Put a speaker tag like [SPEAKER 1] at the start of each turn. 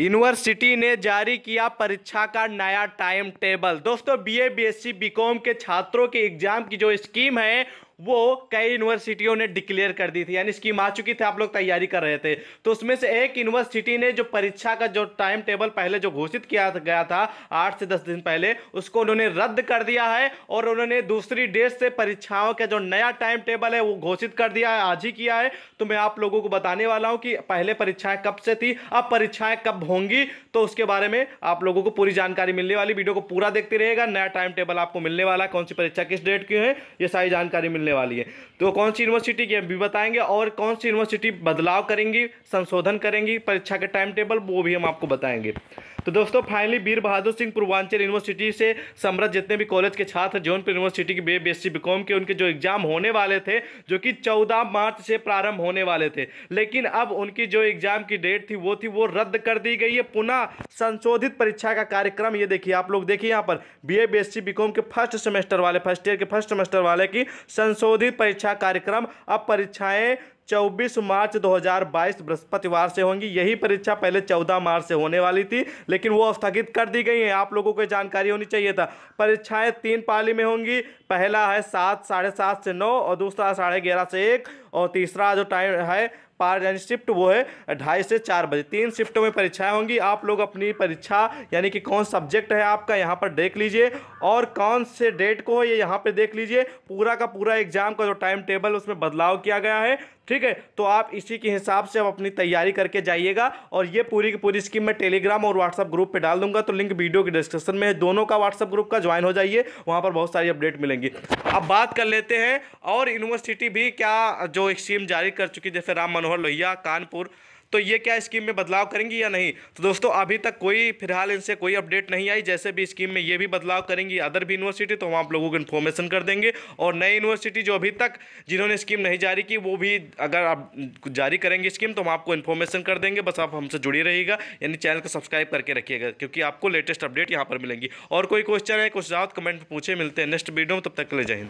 [SPEAKER 1] university ने जारी किया परीक्षा का नया टाइम टेबल दोस्तों बीए बीएससी बीकॉम के छात्रों के एग्जाम की जो स्कीम है वो कई यूनिवर्सिटियों ने डिक्लेयर कर दी थी यानी स्कीम आ चुकी थी आप लोग तैयारी कर रहे थे तो उसमें से एक यूनिवर्सिटी ने जो परीक्षा का जो टाइम टेबल पहले जो घोषित किया गया था आठ से दस दिन पहले उसको उन्होंने रद्द कर दिया है और उन्होंने दूसरी डेट से परीक्षाओं का जो नया टाइम टेबल है वो घोषित कर दिया है आज ही किया है तो मैं आप लोगों को बताने वाला हूँ कि पहले परीक्षाएं कब से थी अब परीक्षाएं कब होंगी तो उसके बारे में आप लोगों को पूरी जानकारी मिलने वाली वीडियो को पूरा देखते रहेगा नया टाइम टेबल आपको मिलने वाला कौन सी परीक्षा किस डेट की है ये सारी जानकारी मिलने होने वाली है तो कौन सी यूनिवर्सिटी की भी बताएंगे और कौन सी यूनिवर्सिटी बदलाव करेंगी संशोधन करेंगी परीक्षा के टाइम टेबल वो भी हम आपको बताएंगे तो दोस्तों फाइनली वीर बहादुर सिंह पूर्वांचल यूनिवर्सिटी से समृद्ध जितने भी कॉलेज के छात्र जौनपुर यूनिवर्सिटी के बी बी एस के उनके जो एग्ज़ाम होने वाले थे जो कि चौदह मार्च से प्रारंभ होने वाले थे लेकिन अब उनकी जो एग्ज़ाम की डेट थी वो थी वो रद्द कर दी गई है पुनः संशोधित परीक्षा का कार्यक्रम ये देखिए आप लोग देखिए यहाँ पर बी ए बी के फर्स्ट सेमेस्टर वाले फर्स्ट ईयर के फर्स्ट सेमेस्टर वाले की संशोधित परीक्षा कार्यक्रम अब परीक्षाएँ 24 मार्च 2022 बृहस्पतिवार से होंगी यही परीक्षा पहले 14 मार्च से होने वाली थी लेकिन वो स्थगित कर दी गई है आप लोगों को जानकारी होनी चाहिए था परीक्षाएं तीन पाली में होंगी पहला है सात साढ़े सात से नौ और दूसरा साढ़े ग्यारह से एक और तीसरा जो टाइम है पार यानी शिफ्ट वो है ढाई से चार बजे तीन शिफ्टों में परीक्षाएं होंगी आप लोग अपनी परीक्षा यानी कि कौन सब्जेक्ट है आपका यहाँ पर देख लीजिए और कौन से डेट को ये यहाँ पर देख लीजिए पूरा का पूरा एग्जाम का जो टाइम टेबल उसमें बदलाव किया गया है ठीक है तो आप इसी के हिसाब से आप अपनी तैयारी करके जाइएगा और ये पूरी की पूरी स्कीम मैं टेलीग्राम और व्हाट्सअप ग्रुप पे डाल दूंगा तो लिंक वीडियो के डिस्क्रिप्शन में है दोनों का व्हाट्सअप ग्रुप का ज्वाइन हो जाइए वहाँ पर बहुत सारी अपडेट मिलेंगी अब बात कर लेते हैं और यूनिवर्सिटी भी क्या जो स्कीम जारी कर चुकी जैसे राम मनोहर मनोहर लोहिया कानपुर तो ये क्या स्कीम में बदलाव करेंगी या नहीं तो दोस्तों अभी तक कोई फिलहाल इनसे कोई अपडेट नहीं आई जैसे भी स्कीम में ये भी बदलाव करेंगी अदर भी यूनिवर्सिटी तो हम आप लोगों को इन्फॉर्मेशन कर देंगे और नई यूनिवर्सिटी जो अभी तक जिन्होंने स्कीम नहीं जारी की वो भी अगर आप जारी करेंगे स्कीम तो हम आपको इन्फॉर्मेशन कर देंगे बस आप हमसे जुड़ी रहेगा यानी चैनल को सब्सक्राइब करके रखिएगा क्योंकि आपको लेटेस्ट अपडेट यहाँ पर मिलेंगी और कोई क्वेश्चन है कुछ जाओ कमेंट पूछे मिलते हैं नेक्स्ट वीडियो में तब तक ले जाए